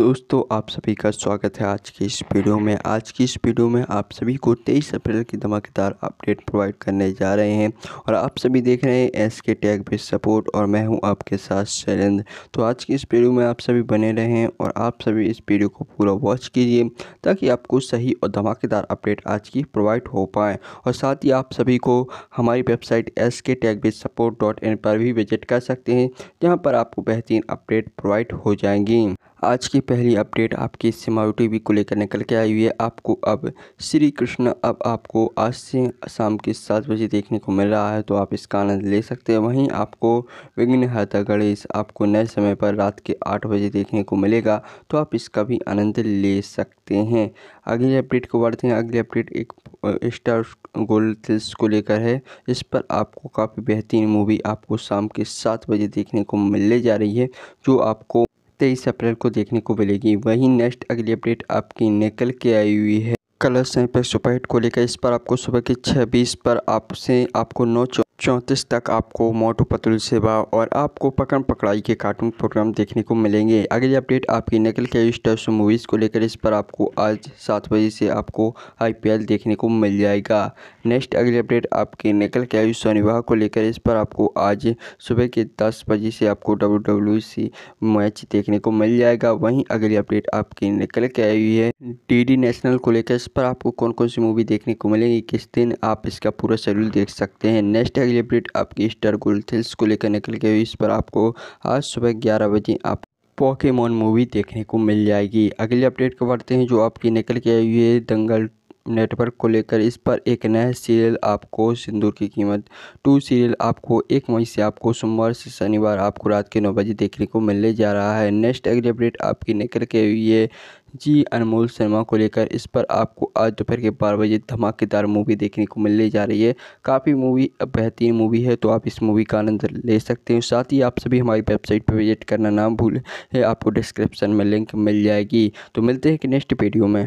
दोस्तों आप सभी का स्वागत है आज की इस वीडियो में आज की इस वीडियो में आप सभी को 23 अप्रैल की धमाकेदार अपडेट प्रोवाइड करने जा रहे हैं और आप सभी देख रहे हैं एस के टैग भी सपोर्ट और मैं हूं आपके साथ शैलेंद्र तो आज की इस वीडियो में आप सभी बने रहें और आप सभी इस वीडियो को पूरा वॉच कीजिए ताकि आपको सही और धमाकेदार अपडेट आज की प्रोवाइड हो पाएँ और साथ ही आप सभी को हमारी website S K tag support dot in पर भी विजिट कर सकते हैं जहाँ पर आपको बेहतरीन अपडेट प्रोवाइड हो जाएंगी आज की पहली अपडेट आपके स्मार्ट टी वी को लेकर निकल के आई हुई है आपको अब श्री कृष्ण अब आपको आज से शाम के सात बजे देखने को मिल रहा है तो आप इसका आनंद ले सकते हैं वहीं आपको विघ्नहर्ता गणेश आपको नए समय पर रात के आठ बजे देखने को मिलेगा तो आप इसका भी आनंद ले सकते हैं अगली अपडेट को बढ़ते हैं अगली अपडेट एक स्टार गोल्ड थिल्स को लेकर है इस पर आपको काफ़ी बेहतरीन मूवी आपको शाम के सात बजे देखने को मिलने जा रही है जो आपको तेईस अप्रैल को देखने को मिलेगी वहीं नेक्स्ट अगली अपडेट आपकी निकल के आई हुई है कलर सैंपल सुपरहिट को लेकर इस पर आपको सुबह के छः बीस पर आपसे आपको नौ चौंतीस तक आपको मोटो पतलू सेवा और आपको पकड़ पकड़ाई के कार्टून प्रोग्राम देखने को मिलेंगे अगली अपडेट आपकी नकल के स्टर्स मूवीज़ को लेकर इस पर आपको आज सात बजे से आपको आईपीएल देखने को मिल जाएगा नेक्स्ट अगली अपडेट आपके नकल के आयुष शनिवार को लेकर इस पर आपको आज सुबह के दस बजे से आपको डब्ल्यू मैच देखने को मिल जाएगा वहीं अगली अपडेट आपकी निकल के आई है डी नेशनल को लेकर इस पर आपको कौन कौन सी मूवी देखने को मिलेंगी किस दिन आप इसका पूरा शेड्यूल देख सकते हैं नेक्स्ट अपडेट आपकी स्टार गोल्ड थिल्स को लेकर निकल गए इस पर आपको आज सुबह ग्यारह बजे आप पॉकेमोन मूवी देखने को मिल जाएगी अगली अपडेट को बढ़ते हैं जो आपकी निकल के आई है दंगल नेटवर्क को लेकर इस पर एक नया सीरियल आपको सिंदूर की कीमत टू सीरियल आपको एक मई से आपको सोमवार से शनिवार आपको रात के नौ बजे देखने को मिलने जा रहा है नेक्स्ट अगली अपडेट आपकी निकल के ये जी अनमोल शर्मा को लेकर इस पर आपको आज दोपहर के बारह बजे धमाकेदार मूवी देखने को मिलने जा रही है काफ़ी मूवी बेहतरीन मूवी है तो आप इस मूवी का आनंद ले सकते हैं साथ ही आप सभी हमारी वेबसाइट पर विजिट करना ना भूलें आपको डिस्क्रिप्शन में लिंक मिल जाएगी तो मिलते हैं कि नेक्स्ट वीडियो में